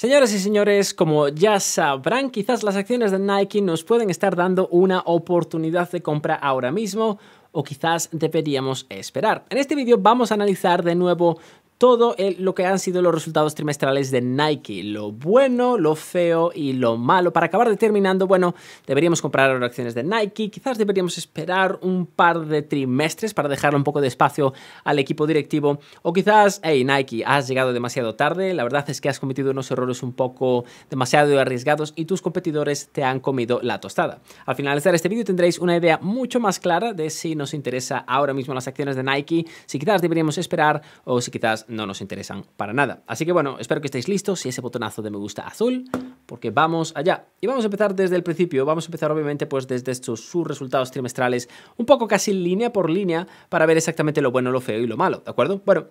Señoras y señores, como ya sabrán, quizás las acciones de Nike nos pueden estar dando una oportunidad de compra ahora mismo o quizás deberíamos esperar. En este vídeo vamos a analizar de nuevo todo lo que han sido los resultados trimestrales de Nike, lo bueno, lo feo y lo malo. Para acabar determinando, bueno, deberíamos comprar ahora acciones de Nike, quizás deberíamos esperar un par de trimestres para dejarle un poco de espacio al equipo directivo, o quizás, hey Nike, has llegado demasiado tarde, la verdad es que has cometido unos errores un poco demasiado arriesgados y tus competidores te han comido la tostada. Al finalizar este vídeo tendréis una idea mucho más clara de si nos interesa ahora mismo las acciones de Nike, si quizás deberíamos esperar o si quizás no nos interesan para nada. Así que bueno, espero que estéis listos y ese botonazo de me gusta azul, porque vamos allá. Y vamos a empezar desde el principio, vamos a empezar obviamente pues desde estos sus resultados trimestrales, un poco casi línea por línea, para ver exactamente lo bueno, lo feo y lo malo, ¿de acuerdo? Bueno,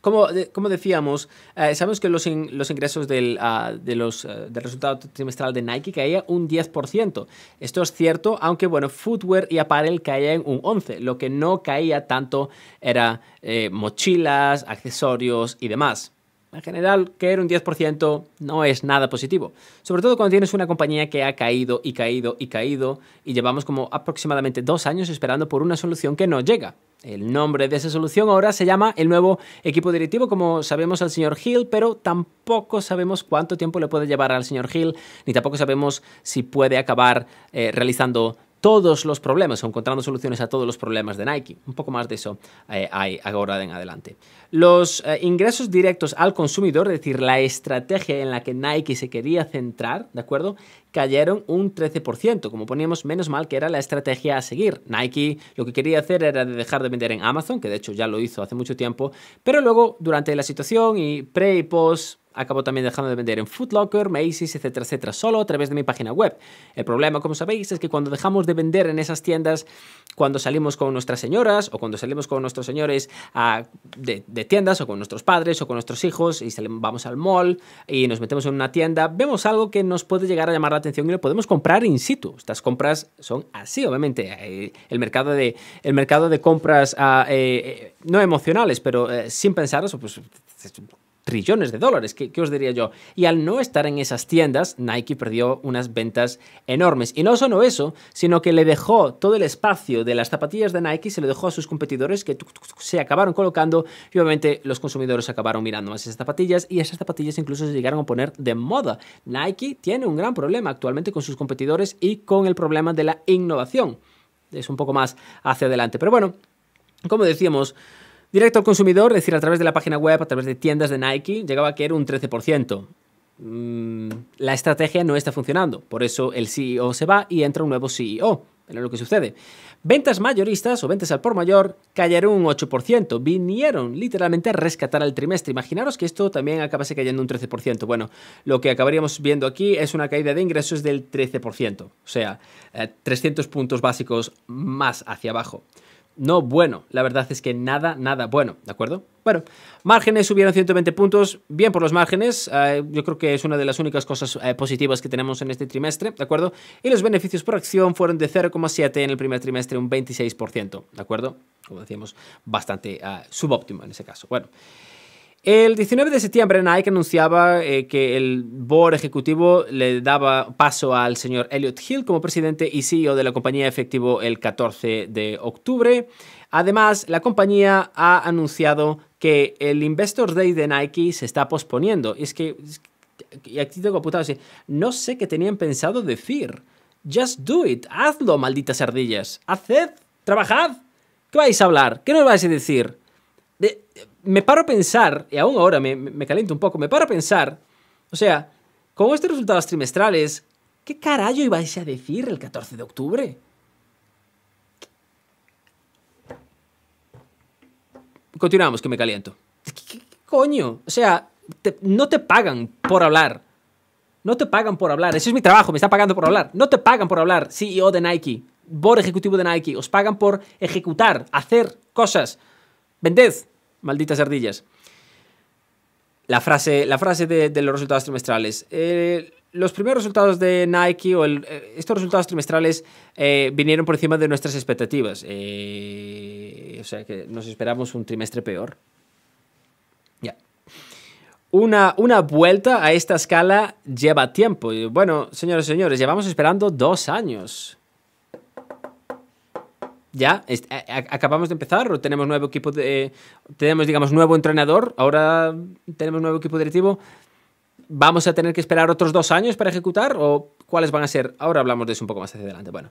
como, decíamos, eh, sabemos que los, los ingresos del, ah, de los, eh, resultado trimestral de Nike caía un 10%. Esto es cierto, aunque bueno, footwear y apparel caían un 11%. Lo que no caía tanto era eh, mochilas, accesorios y demás. En general, caer un 10% no es nada positivo, sobre todo cuando tienes una compañía que ha caído y caído y caído y llevamos como aproximadamente dos años esperando por una solución que no llega. El nombre de esa solución ahora se llama el nuevo equipo directivo, como sabemos al señor Hill, pero tampoco sabemos cuánto tiempo le puede llevar al señor Hill, ni tampoco sabemos si puede acabar eh, realizando todos los problemas encontrando soluciones a todos los problemas de Nike. Un poco más de eso eh, hay ahora en adelante. Los eh, ingresos directos al consumidor, es decir, la estrategia en la que Nike se quería centrar, ¿de acuerdo? Cayeron un 13%, como poníamos, menos mal que era la estrategia a seguir. Nike lo que quería hacer era dejar de vender en Amazon, que de hecho ya lo hizo hace mucho tiempo, pero luego durante la situación y pre y post acabo también dejando de vender en Locker, Macy's, etcétera, etcétera, solo a través de mi página web. El problema, como sabéis, es que cuando dejamos de vender en esas tiendas, cuando salimos con nuestras señoras o cuando salimos con nuestros señores ah, de, tiendas o con nuestros padres o con nuestros hijos y vamos al mall y nos metemos en una tienda, vemos algo que nos puede llegar a llamar la atención y lo podemos comprar in situ. Estas compras son así, obviamente. Eh, el mercado de, el mercado de compras ah, eh, eh, no emocionales, pero sin eso, pues trillones de dólares, ¿qué, os diría yo? Y al no estar en esas tiendas, Nike perdió unas ventas enormes. Y no solo eso, sino que le dejó todo el espacio de las zapatillas de Nike, se lo dejó a sus competidores que se acabaron colocando y obviamente los consumidores acabaron mirando más esas zapatillas y esas zapatillas incluso se llegaron a poner de moda. Nike tiene un gran problema actualmente con sus competidores y con el problema de la innovación. Es un poco más hacia adelante. Pero bueno, como decíamos, Directo al consumidor, es decir, a través de la página web, a través de tiendas de Nike, llegaba a caer un 13%. Mm, la estrategia no está funcionando, por eso el CEO se va y entra un nuevo CEO. Era lo que sucede. Ventas mayoristas o ventas al por mayor cayeron un 8%. Vinieron literalmente a rescatar al trimestre. Imaginaros que esto también acabase cayendo un 13%. Bueno, lo que acabaríamos viendo aquí es una caída de ingresos del 13%. O sea, 300 eh, puntos básicos más hacia abajo no bueno. La verdad es que nada, nada bueno, ¿de acuerdo? Bueno, márgenes subieron 120 puntos, bien por los márgenes, eh, yo creo que es una de las únicas cosas eh, positivas que tenemos en este trimestre, ¿de acuerdo? Y los beneficios por acción fueron de 0,7 en el primer trimestre, un 26%, ¿de acuerdo? Como decíamos, bastante eh, subóptimo en ese caso. Bueno. El 19 de septiembre, Nike anunciaba eh, que el board ejecutivo le daba paso al señor Elliot Hill como presidente y CEO de la compañía efectivo el 14 de octubre. Además, la compañía ha anunciado que el Investor Day de Nike se está posponiendo. es que, y aquí tengo apuntado no sé qué tenían pensado decir. Just do it, hazlo, malditas ardillas. Haced, trabajad. ¿Qué vais a hablar? ¿Qué nos vais a decir? de, me paro a pensar, y aún ahora me, caliento un poco, me paro a pensar, o sea, con estos resultados trimestrales, ¿qué carajo ibais a decir el 14 de octubre? Continuamos, que me caliento. ¿Qué, coño? O sea, no te pagan por hablar. No te pagan por hablar. ese es mi trabajo, me está pagando por hablar. No te pagan por hablar, CEO de Nike, board ejecutivo de Nike. Os pagan por ejecutar, hacer cosas. Vended, Malditas ardillas. La frase, la frase de, los resultados trimestrales. Eh, los primeros resultados de Nike o eh, estos resultados trimestrales eh, vinieron por encima de nuestras expectativas. o sea que nos esperamos un trimestre peor. Ya. Una, una vuelta a esta escala lleva tiempo. bueno, señores y señores, llevamos esperando dos años. Ya, acabamos de empezar, o tenemos nuevo equipo de. tenemos, digamos, nuevo entrenador, ahora tenemos nuevo equipo directivo. ¿Vamos a tener que esperar otros dos años para ejecutar? ¿O cuáles van a ser? Ahora hablamos de eso un poco más hacia adelante. Bueno,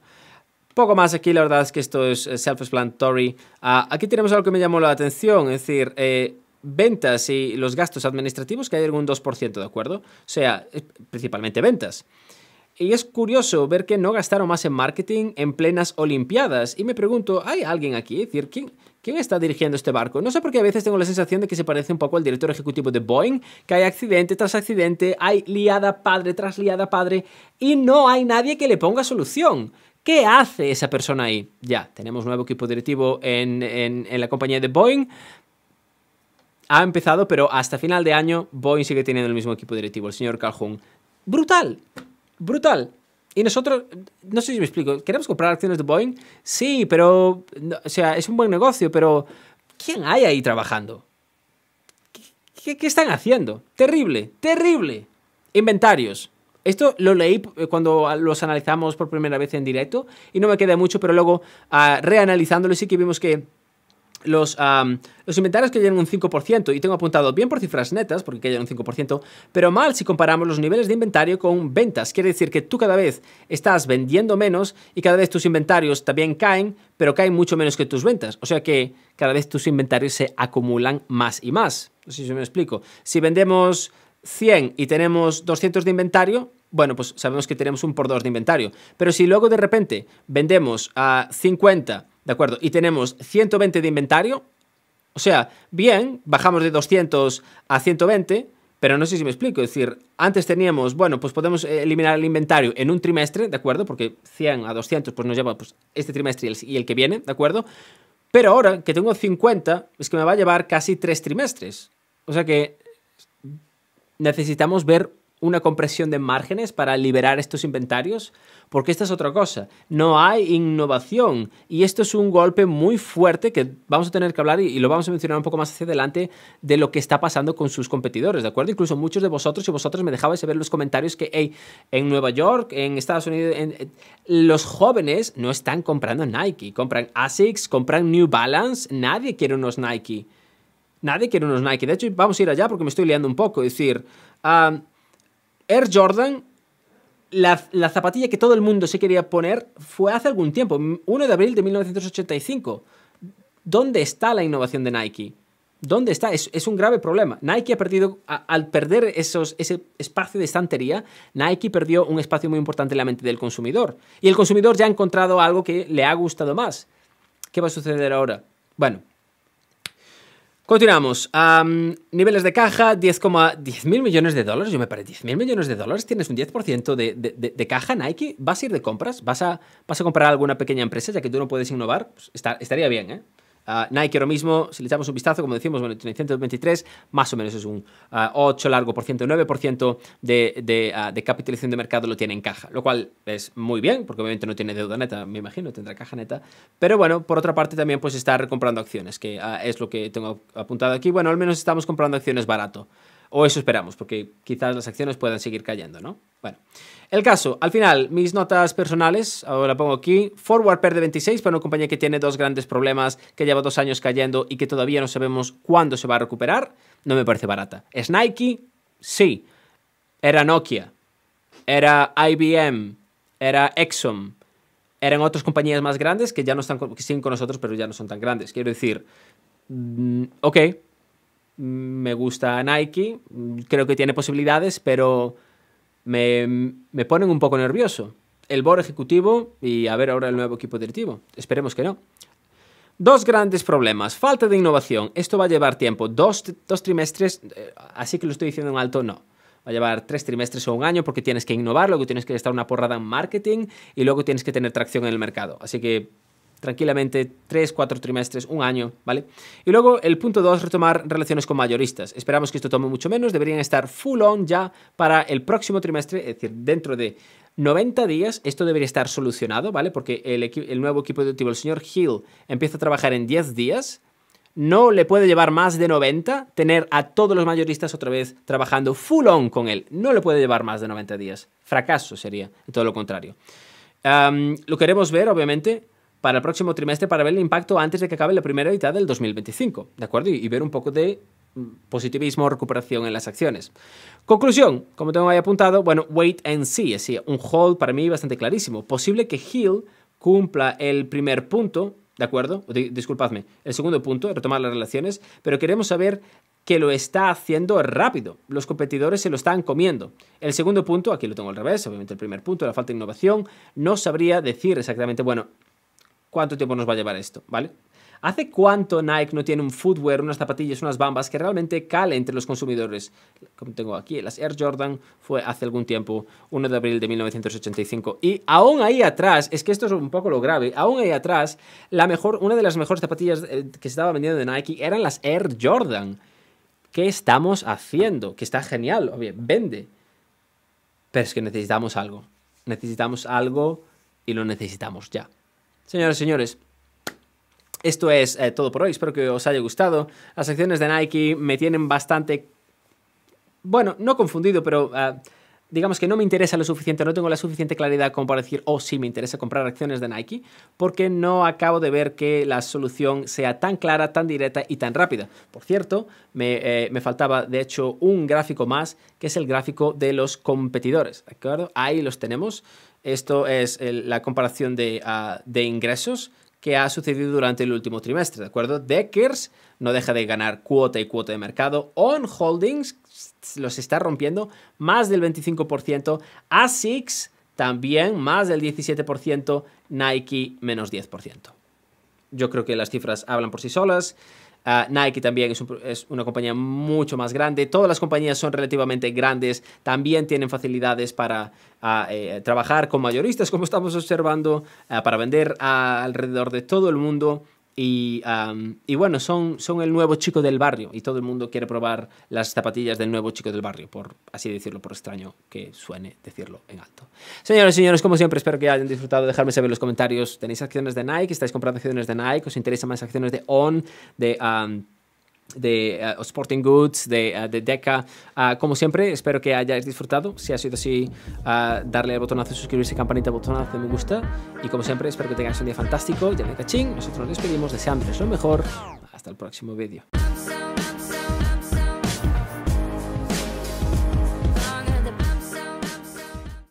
poco más aquí, la verdad es que esto es self-explanatory. Ah, aquí tenemos algo que me llamó la atención, es decir, eh, ventas y los gastos administrativos, que hay algún 2%, ¿de acuerdo? O sea, principalmente ventas. Y es curioso ver que no gastaron más en marketing en plenas Olimpiadas. Y me pregunto, ¿hay alguien aquí? Es decir, ¿quién, está dirigiendo este barco? No sé por qué a veces tengo la sensación de que se parece un poco al director ejecutivo de Boeing, que hay accidente tras accidente, hay liada padre tras liada padre, y no hay nadie que le ponga solución. ¿Qué hace esa persona ahí? Ya, tenemos nuevo equipo directivo en, en la compañía de Boeing. Ha empezado, pero hasta final de año Boeing sigue teniendo el mismo equipo directivo, el señor Calhoun. ¡Brutal! brutal. Y nosotros, no sé si me explico, queremos comprar acciones de Boeing, sí, pero, o sea, es un buen negocio, pero ¿quién hay ahí trabajando? ¿Qué, están haciendo? Terrible, terrible. Inventarios. Esto lo leí eh, cuando los analizamos por primera vez en directo y no me queda mucho, pero luego ah, reanalizándolo sí que vimos que los, inventarios que cayeron un 5%, y tengo apuntado bien por cifras netas, porque cayeron un 5%, pero mal si comparamos los niveles de inventario con ventas. Quiere decir que tú cada vez estás vendiendo menos y cada vez tus inventarios también caen, pero caen mucho menos que tus ventas. O sea que cada vez tus inventarios se acumulan más y más. No sé si me explico. Si vendemos 100 y tenemos 200 de inventario, bueno, pues sabemos que tenemos un por dos de inventario. Pero si luego de repente vendemos a 50 ¿De acuerdo? Y tenemos 120 de inventario. O sea, bien, bajamos de 200 a 120, pero no sé si me explico. Es decir, antes teníamos, bueno, pues podemos eh, eliminar el inventario en un trimestre, ¿de acuerdo? Porque 100 a 200 pues nos lleva pues, este trimestre y el que viene, ¿de acuerdo? Pero ahora que tengo 50, es que me va a llevar casi tres trimestres. O sea que necesitamos ver una compresión de márgenes para liberar estos inventarios? Porque esta es otra cosa, no hay innovación y esto es un golpe muy fuerte que vamos a tener que hablar y, lo vamos a mencionar un poco más hacia adelante de lo que está pasando con sus competidores, ¿de acuerdo? Incluso muchos de vosotros y vosotros me dejabais ver los comentarios que hey, en Nueva York, en Estados Unidos, eh, los jóvenes no están comprando Nike, compran ASICS, compran New Balance, nadie quiere unos Nike. Nadie quiere unos Nike. De hecho, vamos a ir allá porque me estoy liando un poco. Es decir, ah, Air Jordan, la, zapatilla que todo el mundo se quería poner, fue hace algún tiempo, 1 de abril de 1985. ¿Dónde está la innovación de Nike? ¿Dónde está? Es, un grave problema. Nike ha perdido, al perder ese espacio de estantería, Nike perdió un espacio muy importante en la mente del consumidor. Y el consumidor ya ha encontrado algo que le ha gustado más. ¿Qué va a suceder ahora? Bueno, Continuamos. niveles de caja, 10 mil millones de dólares. Yo me paré 10 mil millones de dólares. Tienes un 10% de, caja Nike. ¿Vas a ir de compras? ¿Vas a, ¿Vas a comprar alguna pequeña empresa ya que tú no puedes innovar? Pues estaría bien, ¿eh? Nike ahora mismo, si le echamos un vistazo, como decimos, bueno, 123 más o menos es un 8 ah, largo por ciento, 9% de, de, ah, de capitalización de mercado lo tiene en caja, lo cual es muy bien, porque obviamente no tiene deuda neta, me imagino, tendrá caja neta. Pero bueno, por otra parte también pues está recomprando acciones, que ah, es lo que tengo apuntado aquí. Bueno, al menos estamos comprando acciones barato. O eso esperamos, porque quizás las acciones puedan seguir cayendo, ¿no? Bueno, el caso, al final, mis notas personales, ahora pongo aquí, Forward de 26 para una compañía que tiene dos grandes problemas, que lleva dos años cayendo y que todavía no sabemos cuándo se va a recuperar, no me parece barata. ¿Es Nike? Sí. Era Nokia, era IBM, era Exxon, eran otras compañías más grandes que ya no están, que siguen con nosotros, pero ya no son tan grandes. Quiero decir, mm, ok, me gusta Nike, creo que tiene posibilidades, pero me, ponen un poco nervioso. El board ejecutivo y a ver ahora el nuevo equipo directivo. Esperemos que no. Dos grandes problemas. Falta de innovación. Esto va a llevar tiempo. Dos, dos trimestres, eh, así que lo estoy diciendo en alto, no va a llevar tres trimestres o un año porque tienes que innovar, luego tienes que estar una porrada en marketing y luego tienes que tener tracción en el mercado. Así que tranquilamente tres, cuatro trimestres, un año, ¿vale? Y luego el punto 2, retomar relaciones con mayoristas. Esperamos que esto tome mucho menos, deberían estar full on ya para el próximo trimestre, es decir, dentro de 90 días, esto debería estar solucionado, ¿vale? Porque el, el nuevo equipo directivo, el señor Hill, empieza a trabajar en 10 días, no le puede llevar más de 90 tener a todos los mayoristas otra vez trabajando full on con él. No le puede llevar más de 90 días. Fracaso sería, todo lo contrario. lo queremos ver, obviamente, para el próximo trimestre para ver el impacto antes de que acabe la primera mitad del 2025, ¿de acuerdo? Y, ver un poco de mm, positivismo o recuperación en las acciones. Conclusión, como tengo ahí apuntado, bueno, wait and see, así, un hold para mí bastante clarísimo. Posible que Hill cumpla el primer punto, ¿de acuerdo? disculpadme, el segundo punto, retomar las relaciones, pero queremos saber que lo está haciendo rápido. Los competidores se lo están comiendo. El segundo punto, aquí lo tengo al revés, obviamente el primer punto, la falta de innovación, no sabría decir exactamente, bueno, cuánto tiempo nos va a llevar esto, ¿vale? ¿Hace cuánto Nike no tiene un footwear, unas zapatillas, unas bambas que realmente cale entre los consumidores? Como tengo aquí, las Air Jordan fue hace algún tiempo, 1 de abril de 1985. Y aún ahí atrás, es que esto es un poco lo grave, aún ahí atrás, la mejor, una de las mejores zapatillas eh, que se estaba vendiendo de Nike eran las Air Jordan. ¿Qué estamos haciendo? Que está genial, obvio, vende. Pero es que necesitamos algo. Necesitamos algo y lo necesitamos ya. Señoras y señores, esto es eh, todo por hoy. Espero que os haya gustado. Las acciones de Nike me tienen bastante... Bueno, no confundido, pero... Eh, digamos que no me interesa lo suficiente, no tengo la suficiente claridad como para decir, oh, sí, me interesa comprar acciones de Nike, porque no acabo de ver que la solución sea tan clara, tan directa y tan rápida. Por cierto, me, eh, faltaba, de hecho, un gráfico más, que es el gráfico de los competidores, ¿de acuerdo? Ahí los tenemos. Esto es la comparación de, ah, de ingresos que ha sucedido durante el último trimestre, ¿de acuerdo? Deckers no deja de ganar cuota y cuota de mercado. On Holdings los está rompiendo más del 25%. ASICS también más del 17%. Nike menos 10%. Yo creo que las cifras hablan por sí solas. Ah, Nike también es, una compañía mucho más grande. Todas las compañías son relativamente grandes. También tienen facilidades para ah, eh, trabajar con mayoristas, como estamos observando, ah, para vender alrededor de todo el mundo. Y, bueno, son, son el nuevo chico del barrio y todo el mundo quiere probar las zapatillas del nuevo chico del barrio, por así decirlo, por extraño que suene decirlo en alto. Señores y señores, como siempre, espero que hayan disfrutado. Dejarme saber en los comentarios, ¿tenéis acciones de Nike? ¿Estáis comprando acciones de Nike? ¿Os interesan más acciones de On? ¿De... Um, de eh, Sporting Goods, de, uh, DECA. Ah, como siempre, espero que hayáis disfrutado. Si ha sido así, ah, darle al botonazo, suscribirse, campanita, botonazo, me gusta. Y como siempre, espero que tengáis un día fantástico. Ya me cachín. Nosotros nos despedimos deseándoles lo mejor. Hasta el próximo vídeo.